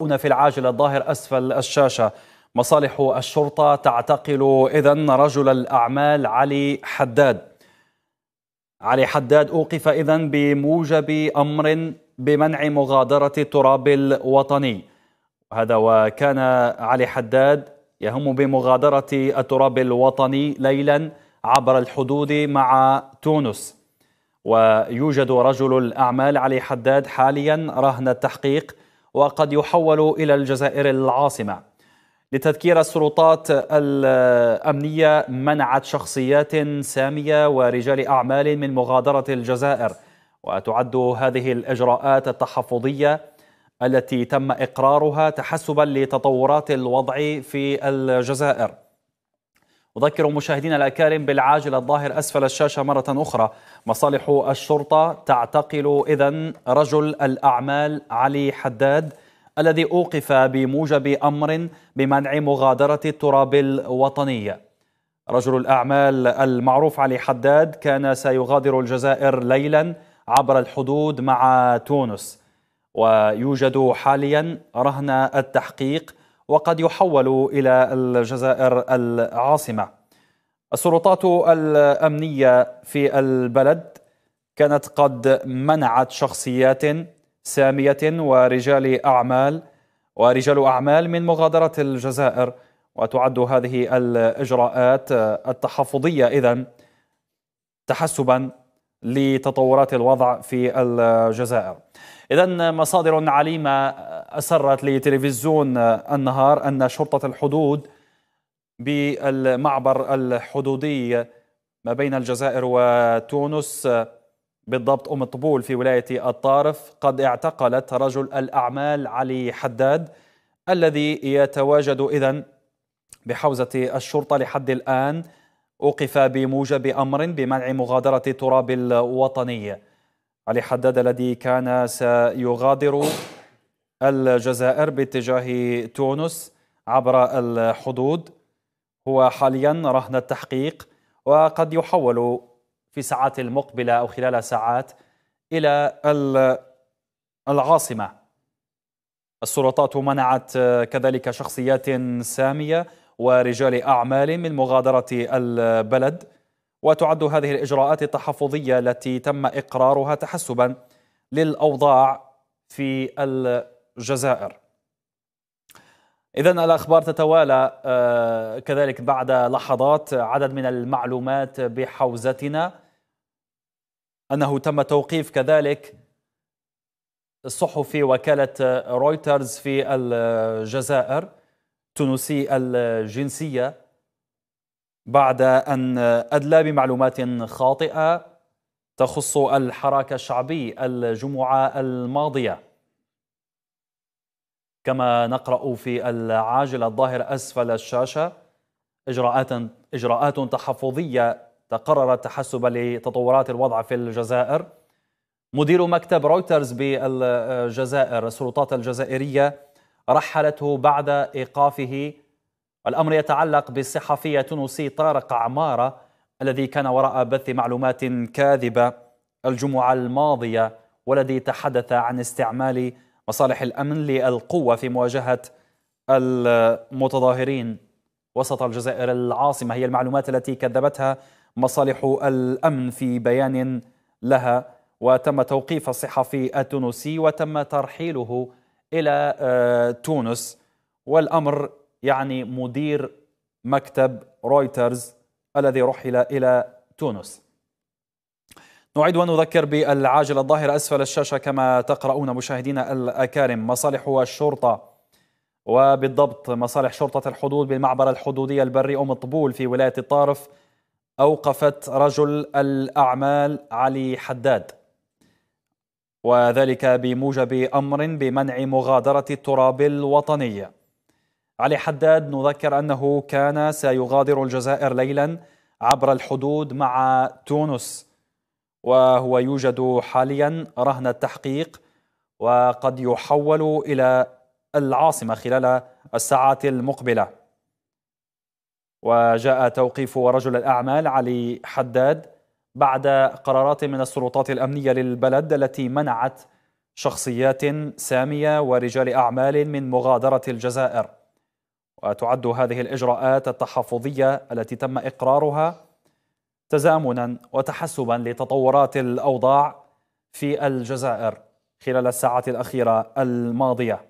هنا في العاجلة الظاهر أسفل الشاشة مصالح الشرطة تعتقل إذا رجل الأعمال علي حداد علي حداد أوقف إذا بموجب أمر بمنع مغادرة التراب الوطني هذا وكان علي حداد يهم بمغادرة التراب الوطني ليلا عبر الحدود مع تونس ويوجد رجل الأعمال علي حداد حاليا رهن التحقيق وقد يحول إلى الجزائر العاصمة لتذكير السلطات الأمنية منعت شخصيات سامية ورجال أعمال من مغادرة الجزائر وتعد هذه الإجراءات التحفظية التي تم إقرارها تحسبا لتطورات الوضع في الجزائر أذكر مشاهدينا الأكارم بالعاجل الظاهر أسفل الشاشة مرة أخرى مصالح الشرطة تعتقل إذا رجل الأعمال علي حداد الذي أوقف بموجب أمر بمنع مغادرة التراب الوطني رجل الأعمال المعروف علي حداد كان سيغادر الجزائر ليلا عبر الحدود مع تونس ويوجد حاليا رهن التحقيق وقد يحول إلى الجزائر العاصمة السلطات الأمنية في البلد كانت قد منعت شخصيات سامية ورجال أعمال ورجال أعمال من مغادرة الجزائر وتعد هذه الإجراءات التحفظية إذا تحسبا لتطورات الوضع في الجزائر إذا مصادر عليمة أسرت لتلفزيون النهار أن شرطة الحدود بالمعبر الحدودي ما بين الجزائر وتونس بالضبط أم الطبول في ولاية الطارف قد اعتقلت رجل الأعمال علي حداد الذي يتواجد إذن بحوزة الشرطة لحد الآن أوقف بموجب أمر بمنع مغادرة التراب الوطني علي حداد الذي كان سيغادر الجزائر باتجاه تونس عبر الحدود هو حاليا رهن التحقيق وقد يحول في ساعات المقبله او خلال ساعات الى العاصمه السلطات منعت كذلك شخصيات ساميه ورجال اعمال من مغادره البلد وتعد هذه الاجراءات التحفظيه التي تم اقرارها تحسبا للاوضاع في الجزائر إذا الأخبار تتوالى آه، كذلك بعد لحظات عدد من المعلومات بحوزتنا أنه تم توقيف كذلك الصحفي وكالة رويترز في الجزائر تونسي الجنسية بعد أن أدلى بمعلومات خاطئة تخص الحراك الشعبي الجمعة الماضية كما نقرأ في العاجل الظاهر أسفل الشاشة إجراءات إجراءات تحفظية تقررت تحسب لتطورات الوضع في الجزائر مدير مكتب رويترز بالجزائر السلطات الجزائرية رحلته بعد إيقافه الأمر يتعلق بالصحفي التونسي طارق عمارة الذي كان وراء بث معلومات كاذبة الجمعة الماضية والذي تحدث عن استعمال مصالح الأمن للقوة في مواجهة المتظاهرين وسط الجزائر العاصمة هي المعلومات التي كذبتها مصالح الأمن في بيان لها وتم توقيف الصحفي التونسي وتم ترحيله إلى آه، تونس والأمر يعني مدير مكتب رويترز الذي رحل إلى تونس نعيد ونذكر بالعاجل الظاهر أسفل الشاشة كما تقرؤون مشاهدينا الأكارم مصالح الشرطة وبالضبط مصالح شرطة الحدود بالمعبر الحدودي البري أم طبول في ولاية الطارف أوقفت رجل الأعمال علي حداد وذلك بموجب أمر بمنع مغادرة التراب الوطني علي حداد نذكر أنه كان سيغادر الجزائر ليلا عبر الحدود مع تونس وهو يوجد حاليا رهن التحقيق وقد يحول إلى العاصمة خلال الساعات المقبلة وجاء توقيف رجل الأعمال علي حداد بعد قرارات من السلطات الأمنية للبلد التي منعت شخصيات سامية ورجال أعمال من مغادرة الجزائر وتعد هذه الإجراءات التحفظية التي تم إقرارها تزامنا وتحسبا لتطورات الاوضاع في الجزائر خلال الساعات الاخيره الماضيه